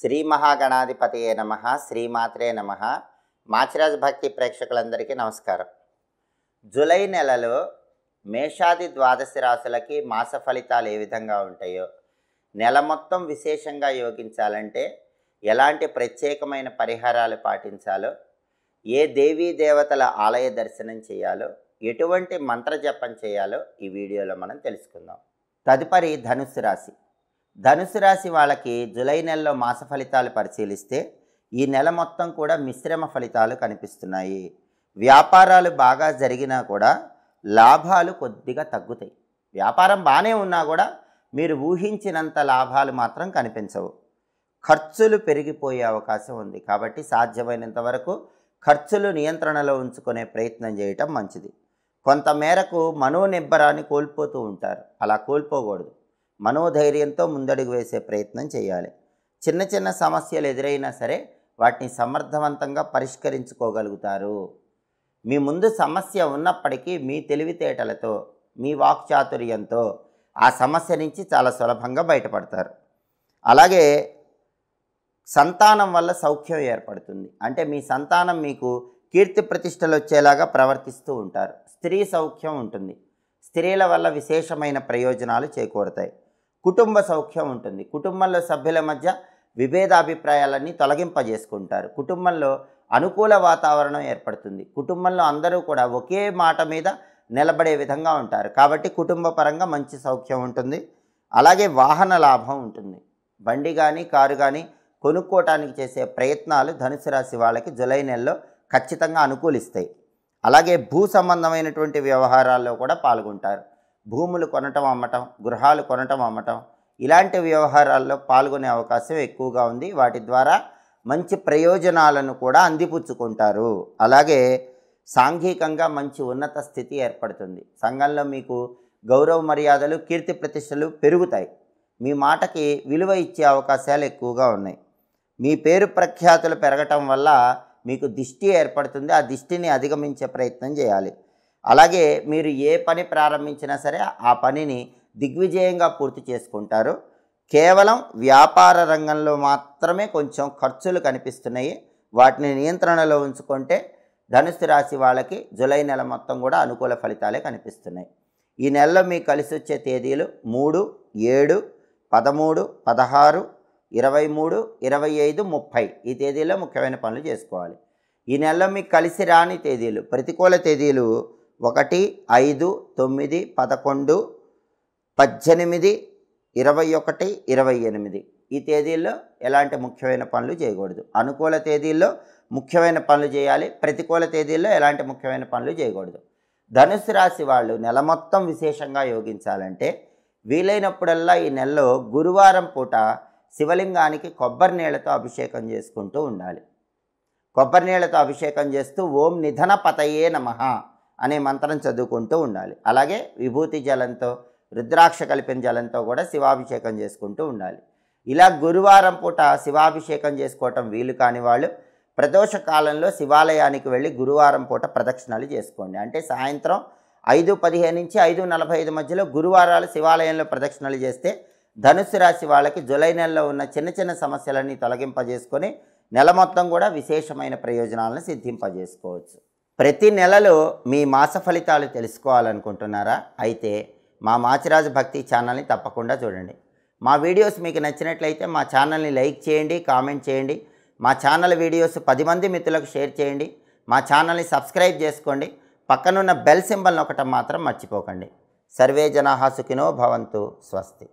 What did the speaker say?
శ్రీ మహాగణాధిపతియే నమ శ్రీమాత్రే నమ మాచిరాజ్ భక్తి ప్రేక్షకులందరికీ నమస్కారం జూలై నెలలో మేషాది ద్వాదశి రాశులకి మాస ఫలితాలు ఏ విధంగా ఉంటాయో నెల మొత్తం విశేషంగా యోగించాలంటే ఎలాంటి ప్రత్యేకమైన పరిహారాలు పాటించాలో ఏ దేవీ దేవతల ఆలయ దర్శనం చేయాలో ఎటువంటి మంత్ర జపం చేయాలో ఈ వీడియోలో మనం తెలుసుకుందాం తదుపరి ధనుస్సు రాశి ధనుసు రాశి వాళ్ళకి జులై నెలలో మాస ఫలితాలు పరిశీలిస్తే ఈ నెల మొత్తం కూడా మిశ్రమ ఫలితాలు కనిపిస్తున్నాయి వ్యాపారాలు బాగా జరిగినా కూడా లాభాలు కొద్దిగా తగ్గుతాయి వ్యాపారం బాగానే ఉన్నా కూడా మీరు ఊహించినంత లాభాలు మాత్రం కనిపించవు ఖర్చులు పెరిగిపోయే అవకాశం ఉంది కాబట్టి సాధ్యమైనంత వరకు ఖర్చులు నియంత్రణలో ఉంచుకునే ప్రయత్నం చేయటం మంచిది కొంతమేరకు మనోనిబ్బరాన్ని కోల్పోతూ ఉంటారు అలా కోల్పోకూడదు మనోధైర్యంతో ముందడుగు వేసే ప్రయత్నం చేయాలి చిన్న చిన్న సమస్యలు ఎదురైనా సరే వాటిని సమర్థవంతంగా పరిష్కరించుకోగలుగుతారు మీ ముందు సమస్య ఉన్నప్పటికీ మీ తెలివితేటలతో మీ వాక్చాతుర్యంతో ఆ సమస్య నుంచి చాలా సులభంగా బయటపడతారు అలాగే సంతానం వల్ల సౌఖ్యం ఏర్పడుతుంది అంటే మీ సంతానం మీకు కీర్తి ప్రతిష్టలు వచ్చేలాగా ప్రవర్తిస్తూ ఉంటారు స్త్రీ సౌఖ్యం ఉంటుంది స్త్రీల వల్ల విశేషమైన ప్రయోజనాలు చేకూరుతాయి కుటుంబ సౌఖ్యం ఉంటుంది కుటుంబంలో సభ్యుల మధ్య విభేదాభిప్రాయాలన్నీ తొలగింపజేసుకుంటారు కుటుంబంలో అనుకూల వాతావరణం ఏర్పడుతుంది కుటుంబంలో అందరూ కూడా ఒకే మాట మీద నిలబడే విధంగా ఉంటారు కాబట్టి కుటుంబ పరంగా మంచి సౌఖ్యం ఉంటుంది అలాగే వాహన లాభం ఉంటుంది బండి కానీ కారు కానీ కొనుక్కోవటానికి చేసే ప్రయత్నాలు ధనుసు రాశి వాళ్ళకి జులై నెలలో ఖచ్చితంగా అనుకూలిస్తాయి అలాగే భూ సంబంధమైనటువంటి వ్యవహారాల్లో కూడా పాల్గొంటారు భూములు కొనటం అమ్మటం గృహాలు కొనటం అమ్మటం ఇలాంటి వ్యవహారాల్లో పాల్గొనే అవకాశం ఎక్కువగా ఉంది వాటి ద్వారా మంచి ప్రయోజనాలను కూడా అందిపుచ్చుకుంటారు అలాగే సాంఘికంగా మంచి ఉన్నత స్థితి ఏర్పడుతుంది సంఘంలో మీకు గౌరవ మర్యాదలు కీర్తి ప్రతిష్టలు పెరుగుతాయి మీ మాటకి విలువ ఇచ్చే అవకాశాలు ఎక్కువగా ఉన్నాయి మీ పేరు ప్రఖ్యాతులు పెరగటం వల్ల మీకు దిష్టి ఏర్పడుతుంది ఆ దిష్టిని అధిగమించే ప్రయత్నం చేయాలి అలాగే మీరు ఏ పని ప్రారంభించినా సరే ఆ పనిని దిగ్విజయంగా పూర్తి చేసుకుంటారు కేవలం వ్యాపార రంగంలో మాత్రమే కొంచెం ఖర్చులు కనిపిస్తున్నాయి వాటిని నియంత్రణలో ఉంచుకుంటే ధనుసు రాశి వాళ్ళకి జులై నెల మొత్తం కూడా అనుకూల ఫలితాలే కనిపిస్తున్నాయి ఈ నెలలో మీకు కలిసి వచ్చే తేదీలు మూడు ఏడు పదమూడు పదహారు ఇరవై మూడు ఇరవై ఐదు ముప్పై ఈ తేదీలో ముఖ్యమైన పనులు చేసుకోవాలి ఈ నెలలో మీకు కలిసి రాని తేదీలు ప్రతికూల తేదీలు ఒకటి ఐదు తొమ్మిది పదకొండు పద్దెనిమిది ఇరవై ఒకటి ఇరవై ఎనిమిది ఈ తేదీల్లో ఎలాంటి ముఖ్యమైన పనులు చేయకూడదు అనుకూల తేదీల్లో ముఖ్యమైన పనులు చేయాలి ప్రతికూల తేదీల్లో ఎలాంటి ముఖ్యమైన పనులు చేయకూడదు ధనుసు రాశి వాళ్ళు నెల మొత్తం విశేషంగా యోగించాలంటే వీలైనప్పుడల్లా ఈ నెలలో గురువారం పూట శివలింగానికి కొబ్బరి నీళ్లతో అభిషేకం చేసుకుంటూ ఉండాలి కొబ్బరి నీళ్లతో అభిషేకం చేస్తూ ఓం నిధన పతయే నమ అనే మంత్రం చదువుకుంటూ ఉండాలి అలాగే విభూతి జలంతో రుద్రాక్ష కలిపిన జలంతో కూడా శివాభిషేకం చేసుకుంటూ ఉండాలి ఇలా గురువారం పూట శివాభిషేకం చేసుకోవటం వీలు కాని వాళ్ళు ప్రదోష కాలంలో శివాలయానికి వెళ్ళి గురువారం పూట ప్రదక్షిణాలు చేసుకోండి అంటే సాయంత్రం ఐదు పదిహేను నుంచి ఐదు నలభై ఐదు మధ్యలో గురువారాలు శివాలయంలో ప్రదక్షిణలు చేస్తే ధనుసు రాశి వాళ్ళకి జులై నెలలో ఉన్న చిన్న చిన్న సమస్యలన్నీ తొలగింపజేసుకొని నెల మొత్తం కూడా విశేషమైన ప్రయోజనాలను సిద్ధింపజేసుకోవచ్చు ప్రతి నెలలో మీ మాస ఫలితాలు తెలుసుకోవాలనుకుంటున్నారా అయితే మా మాచిరాజు భక్తి ఛానల్ని తప్పకుండా చూడండి మా వీడియోస్ మీకు నచ్చినట్లయితే మా ఛానల్ని లైక్ చేయండి కామెంట్ చేయండి మా ఛానల్ వీడియోస్ పది మంది మిత్రులకు షేర్ చేయండి మా ఛానల్ని సబ్స్క్రైబ్ చేసుకోండి పక్కనున్న బెల్ సింబల్ని ఒకటం మాత్రం మర్చిపోకండి సర్వే జనాహా సుఖినో భవంతు స్వస్తి